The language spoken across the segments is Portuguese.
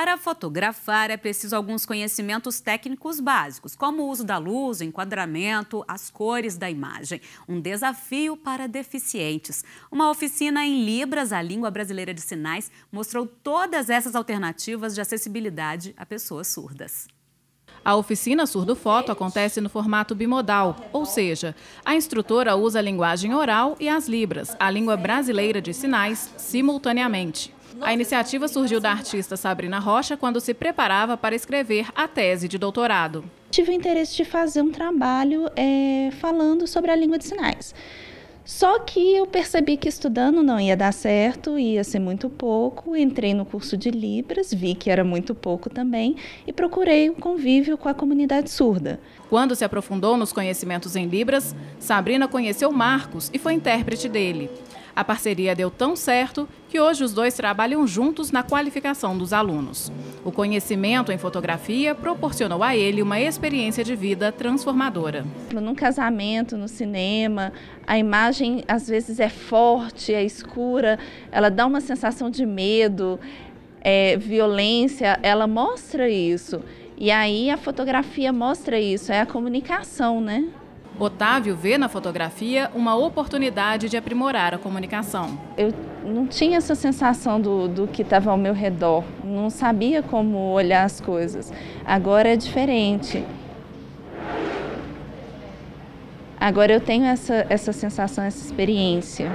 Para fotografar, é preciso alguns conhecimentos técnicos básicos, como o uso da luz, o enquadramento, as cores da imagem. Um desafio para deficientes. Uma oficina em Libras, a língua brasileira de sinais, mostrou todas essas alternativas de acessibilidade a pessoas surdas. A oficina Surdo Foto acontece no formato bimodal, ou seja, a instrutora usa a linguagem oral e as libras, a língua brasileira de sinais, simultaneamente. A iniciativa surgiu da artista Sabrina Rocha quando se preparava para escrever a tese de doutorado. Tive o interesse de fazer um trabalho é, falando sobre a língua de sinais. Só que eu percebi que estudando não ia dar certo, ia ser muito pouco. Entrei no curso de Libras, vi que era muito pouco também e procurei o um convívio com a comunidade surda. Quando se aprofundou nos conhecimentos em Libras, Sabrina conheceu Marcos e foi intérprete dele. A parceria deu tão certo que hoje os dois trabalham juntos na qualificação dos alunos. O conhecimento em fotografia proporcionou a ele uma experiência de vida transformadora. Num casamento, no cinema, a imagem às vezes é forte, é escura, ela dá uma sensação de medo, é, violência, ela mostra isso. E aí a fotografia mostra isso, é a comunicação, né? Otávio vê na fotografia uma oportunidade de aprimorar a comunicação. Eu não tinha essa sensação do, do que estava ao meu redor, não sabia como olhar as coisas. Agora é diferente. Agora eu tenho essa, essa sensação, essa experiência.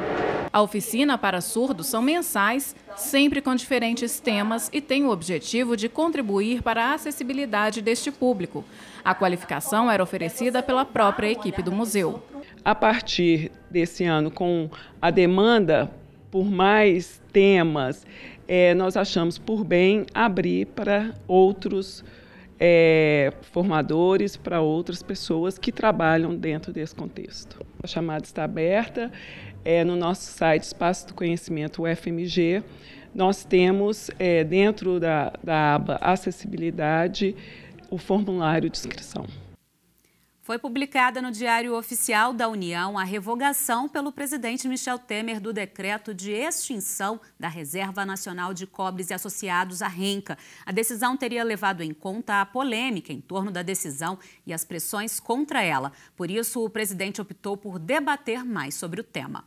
A oficina para surdos são mensais, sempre com diferentes temas e tem o objetivo de contribuir para a acessibilidade deste público. A qualificação era oferecida pela própria equipe do museu. A partir desse ano, com a demanda por mais temas, é, nós achamos por bem abrir para outros é, formadores, para outras pessoas que trabalham dentro desse contexto. A chamada está aberta é, no nosso site Espaço do Conhecimento UFMG. Nós temos é, dentro da, da aba Acessibilidade o formulário de inscrição. Foi publicada no Diário Oficial da União a revogação pelo presidente Michel Temer do decreto de extinção da Reserva Nacional de Cobres e Associados à Renca. A decisão teria levado em conta a polêmica em torno da decisão e as pressões contra ela. Por isso, o presidente optou por debater mais sobre o tema.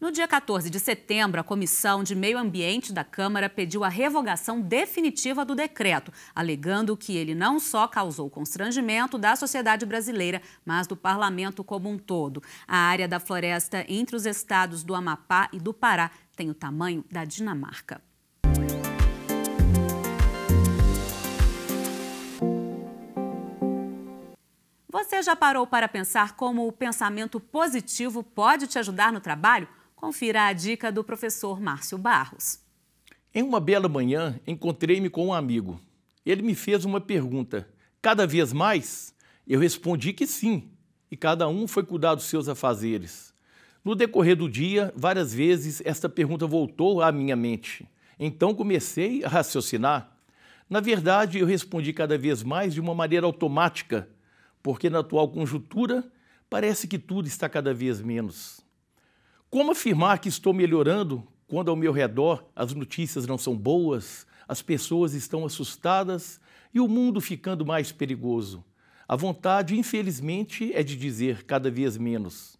No dia 14 de setembro, a Comissão de Meio Ambiente da Câmara pediu a revogação definitiva do decreto, alegando que ele não só causou constrangimento da sociedade brasileira, mas do parlamento como um todo. A área da floresta entre os estados do Amapá e do Pará tem o tamanho da Dinamarca. Você já parou para pensar como o pensamento positivo pode te ajudar no trabalho? Confira a dica do professor Márcio Barros. Em uma bela manhã, encontrei-me com um amigo. Ele me fez uma pergunta. Cada vez mais? Eu respondi que sim, e cada um foi cuidar dos seus afazeres. No decorrer do dia, várias vezes esta pergunta voltou à minha mente. Então comecei a raciocinar. Na verdade, eu respondi cada vez mais de uma maneira automática, porque na atual conjuntura parece que tudo está cada vez menos. Como afirmar que estou melhorando quando ao meu redor as notícias não são boas, as pessoas estão assustadas e o mundo ficando mais perigoso? A vontade, infelizmente, é de dizer cada vez menos.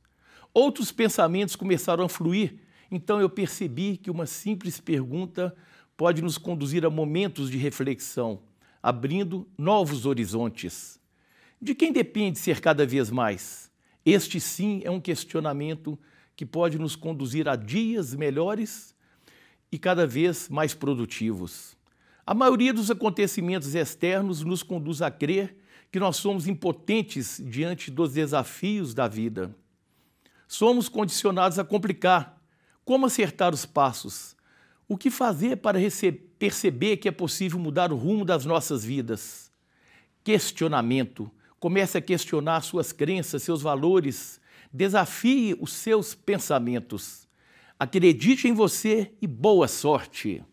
Outros pensamentos começaram a fluir, então eu percebi que uma simples pergunta pode nos conduzir a momentos de reflexão, abrindo novos horizontes. De quem depende ser cada vez mais? Este sim é um questionamento que pode nos conduzir a dias melhores e cada vez mais produtivos. A maioria dos acontecimentos externos nos conduz a crer que nós somos impotentes diante dos desafios da vida. Somos condicionados a complicar. Como acertar os passos? O que fazer para perceber que é possível mudar o rumo das nossas vidas? Questionamento. Comece a questionar suas crenças, seus valores, Desafie os seus pensamentos. Acredite em você e boa sorte.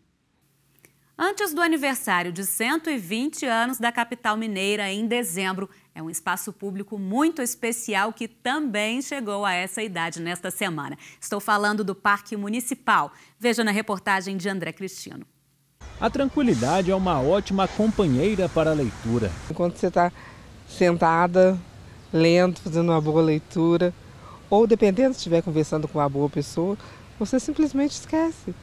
Antes do aniversário de 120 anos da capital mineira, em dezembro, é um espaço público muito especial que também chegou a essa idade nesta semana. Estou falando do Parque Municipal. Veja na reportagem de André Cristino. A tranquilidade é uma ótima companheira para a leitura. Enquanto você está sentada, lendo, fazendo uma boa leitura, ou dependendo, se estiver conversando com uma boa pessoa, você simplesmente esquece.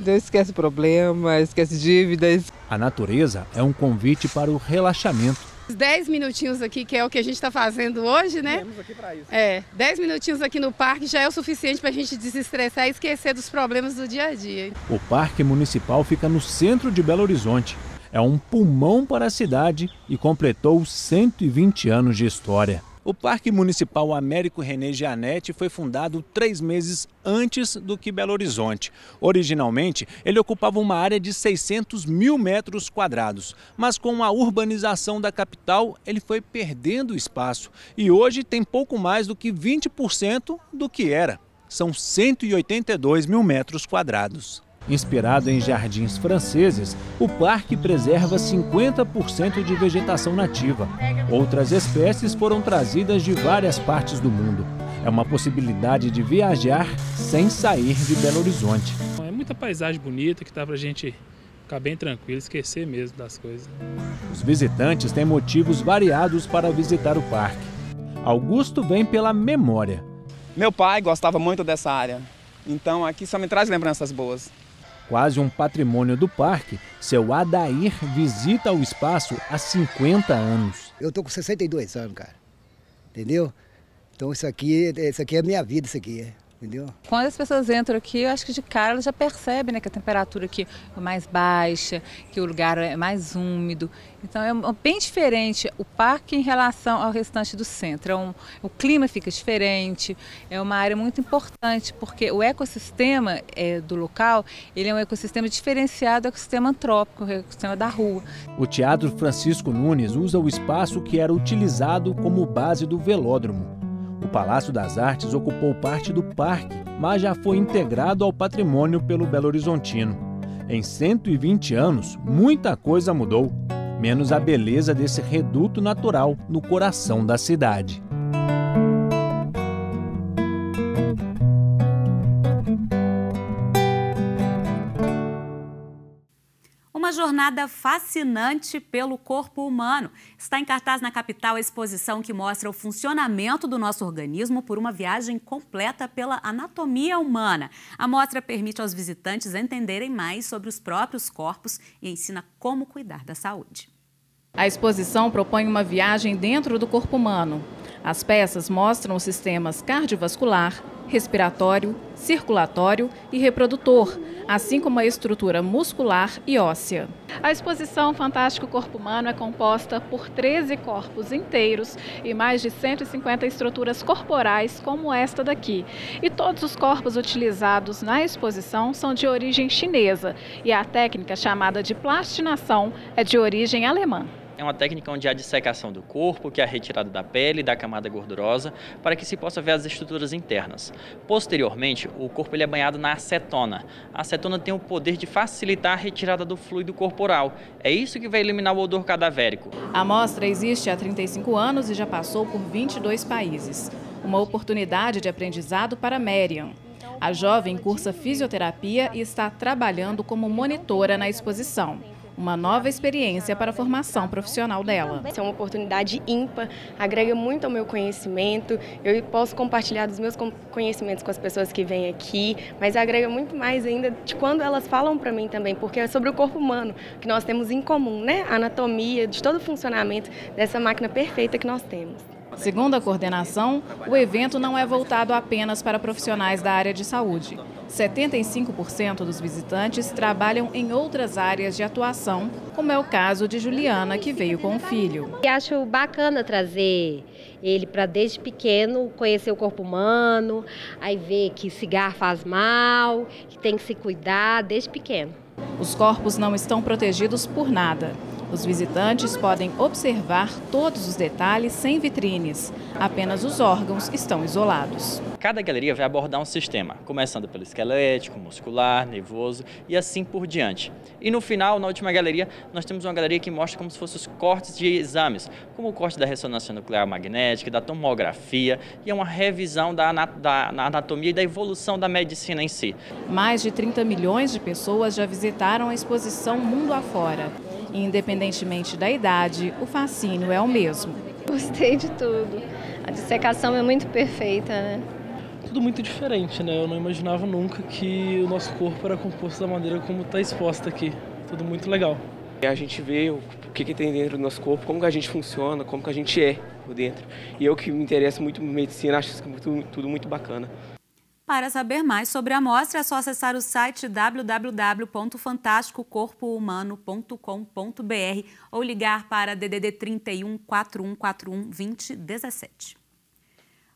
Deus esquece problemas esquece dívidas. A natureza é um convite para o relaxamento. 10 minutinhos aqui, que é o que a gente está fazendo hoje, né? aqui para isso. É, 10 minutinhos aqui no parque já é o suficiente para a gente desestressar e esquecer dos problemas do dia a dia. O Parque Municipal fica no centro de Belo Horizonte. É um pulmão para a cidade e completou 120 anos de história. O Parque Municipal Américo René Gianetti foi fundado três meses antes do que Belo Horizonte. Originalmente, ele ocupava uma área de 600 mil metros quadrados, mas com a urbanização da capital, ele foi perdendo espaço e hoje tem pouco mais do que 20% do que era. São 182 mil metros quadrados. Inspirado em jardins franceses, o parque preserva 50% de vegetação nativa. Outras espécies foram trazidas de várias partes do mundo. É uma possibilidade de viajar sem sair de Belo Horizonte. É muita paisagem bonita que dá para a gente ficar bem tranquilo, esquecer mesmo das coisas. Os visitantes têm motivos variados para visitar o parque. Augusto vem pela memória. Meu pai gostava muito dessa área, então aqui só me traz lembranças boas quase um patrimônio do parque, seu Adair visita o espaço há 50 anos. Eu tô com 62 anos, cara. Entendeu? Então isso aqui, é, isso aqui é minha vida, isso aqui. É entendeu? Quando as pessoas entram aqui, eu acho que de cara elas já percebem né, que a temperatura aqui é mais baixa, que o lugar é mais úmido. Então é bem diferente o parque em relação ao restante do centro. É um, o clima fica diferente, é uma área muito importante, porque o ecossistema é, do local ele é um ecossistema diferenciado do ecossistema antrópico, o ecossistema da rua. O Teatro Francisco Nunes usa o espaço que era utilizado como base do velódromo. O Palácio das Artes ocupou parte do parque, mas já foi integrado ao patrimônio pelo Belo Horizontino. Em 120 anos, muita coisa mudou, menos a beleza desse reduto natural no coração da cidade. jornada fascinante pelo corpo humano. Está em cartaz na capital a exposição que mostra o funcionamento do nosso organismo por uma viagem completa pela anatomia humana. A mostra permite aos visitantes entenderem mais sobre os próprios corpos e ensina como cuidar da saúde. A exposição propõe uma viagem dentro do corpo humano. As peças mostram os sistemas cardiovascular, respiratório, circulatório e reprodutor, assim como a estrutura muscular e óssea. A exposição Fantástico Corpo Humano é composta por 13 corpos inteiros e mais de 150 estruturas corporais, como esta daqui. E todos os corpos utilizados na exposição são de origem chinesa e a técnica chamada de plastinação é de origem alemã é uma técnica onde há dissecação do corpo, que é a retirada da pele, e da camada gordurosa, para que se possa ver as estruturas internas. Posteriormente, o corpo ele é banhado na acetona. A acetona tem o poder de facilitar a retirada do fluido corporal. É isso que vai eliminar o odor cadavérico. A amostra existe há 35 anos e já passou por 22 países. Uma oportunidade de aprendizado para Marion. A jovem cursa fisioterapia e está trabalhando como monitora na exposição uma nova experiência para a formação profissional dela. Essa é uma oportunidade ímpar, agrega muito ao meu conhecimento, eu posso compartilhar dos meus conhecimentos com as pessoas que vêm aqui, mas agrega muito mais ainda de quando elas falam para mim também, porque é sobre o corpo humano que nós temos em comum, né? A anatomia, de todo o funcionamento dessa máquina perfeita que nós temos. Segundo a coordenação, o evento não é voltado apenas para profissionais da área de saúde. 75% dos visitantes trabalham em outras áreas de atuação, como é o caso de Juliana, que veio com o filho. Eu acho bacana trazer ele para desde pequeno conhecer o corpo humano, aí ver que cigarro faz mal, que tem que se cuidar desde pequeno. Os corpos não estão protegidos por nada. Os visitantes podem observar todos os detalhes sem vitrines. Apenas os órgãos estão isolados. Cada galeria vai abordar um sistema, começando pelo esquelético, muscular, nervoso e assim por diante. E no final, na última galeria, nós temos uma galeria que mostra como se fossem os cortes de exames, como o corte da ressonância nuclear magnética, da tomografia e é uma revisão da, da anatomia e da evolução da medicina em si. Mais de 30 milhões de pessoas já visitaram a exposição Mundo Afora. E independentemente da idade, o fascínio é o mesmo. Gostei de tudo. A dissecação é muito perfeita, né? Tudo muito diferente, né? Eu não imaginava nunca que o nosso corpo era composto da maneira como está exposta aqui. Tudo muito legal. A gente vê o que, que tem dentro do nosso corpo, como que a gente funciona, como que a gente é por dentro. E eu que me interesso muito em medicina, acho isso tudo muito bacana. Para saber mais sobre a mostra, é só acessar o site www.fantásticocorpohumano.com.br ou ligar para DDD 31 4141 2017.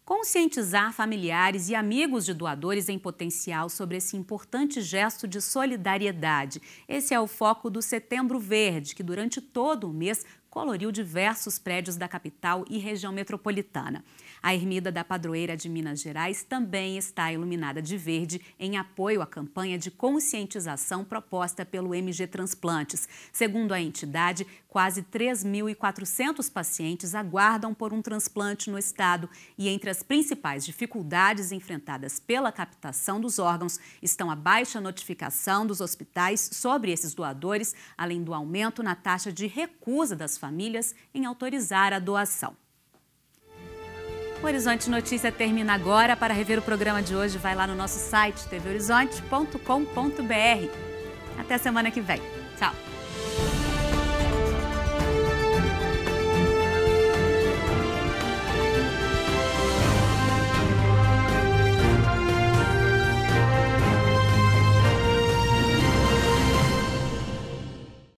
Conscientizar familiares e amigos de doadores em potencial sobre esse importante gesto de solidariedade. Esse é o foco do Setembro Verde, que durante todo o mês coloriu diversos prédios da capital e região metropolitana. A Ermida da Padroeira de Minas Gerais também está iluminada de verde em apoio à campanha de conscientização proposta pelo MG Transplantes. Segundo a entidade, quase 3.400 pacientes aguardam por um transplante no estado e entre as principais dificuldades enfrentadas pela captação dos órgãos estão a baixa notificação dos hospitais sobre esses doadores, além do aumento na taxa de recusa das famílias em autorizar a doação. O Horizonte Notícia termina agora. Para rever o programa de hoje, vai lá no nosso site tvhorizonte.com.br. Até semana que vem. Tchau.